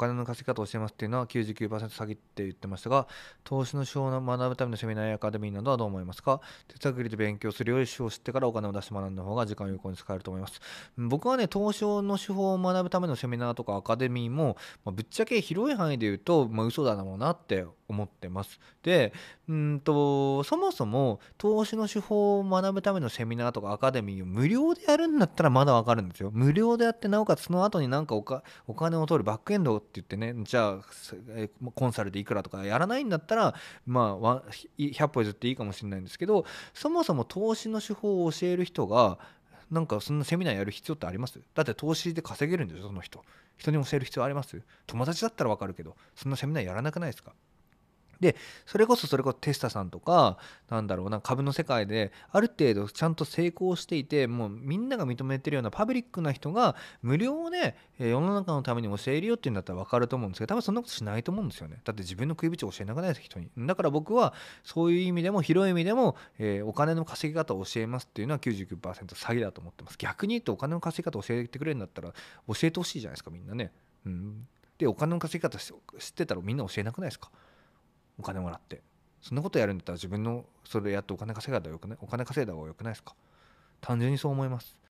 金の稼ぎ方を教えますっていうのは99%詐欺って言ってましたが、投資の手法を学ぶためのセミナーやアカデミーなどはどう思いますか手探りで勉強するより手法を知ってからお金を出して学んだ方が時間を有効に使えると思います。僕はね、投資の手法を学ぶためのセミナーとかアカデミーも、まあ、ぶっちゃけ広い範囲で言うと、まあ、嘘だなもうなって思ってます。でうんとそもそも投資の手法を学ぶためのセミナーとかアカデミーを無料でやるんだったらまだわかるんですよ。無料でやってなおかつその後になんかおかお金を取るバックエンドって言ってねじゃあコンサルでいくらとかやらないんだったらまあ100歩譲っていいかもしれないんですけどそもそも投資の手法を教える人がなんかそんなセミナーやる必要ってありますだって投資で稼げるんですよその人人に教える必要あります友達だったらわかるけどそんなセミナーやらなくないですかでそれこそそれこそテスタさんとかなんだろうな株の世界である程度ちゃんと成功していてもうみんなが認めてるようなパブリックな人が無料をね世の中のために教えるよっていうんだったら分かると思うんですけど多分そんなことしないと思うんですよねだって自分の食いぶを教えなくないです人にだから僕はそういう意味でも広い意味でも、えー、お金の稼ぎ方を教えますっていうのは99%詐欺だと思ってます逆に言うとお金の稼ぎ方を教えてくれるんだったら教えてほしいじゃないですかみんなねうんでお金の稼ぎ方知ってたらみんな教えなくないですかお金もらってそんなことやるんだったら自分のそれやってお金稼いだらよくないお金稼いだ方がよくないですか単純にそう思います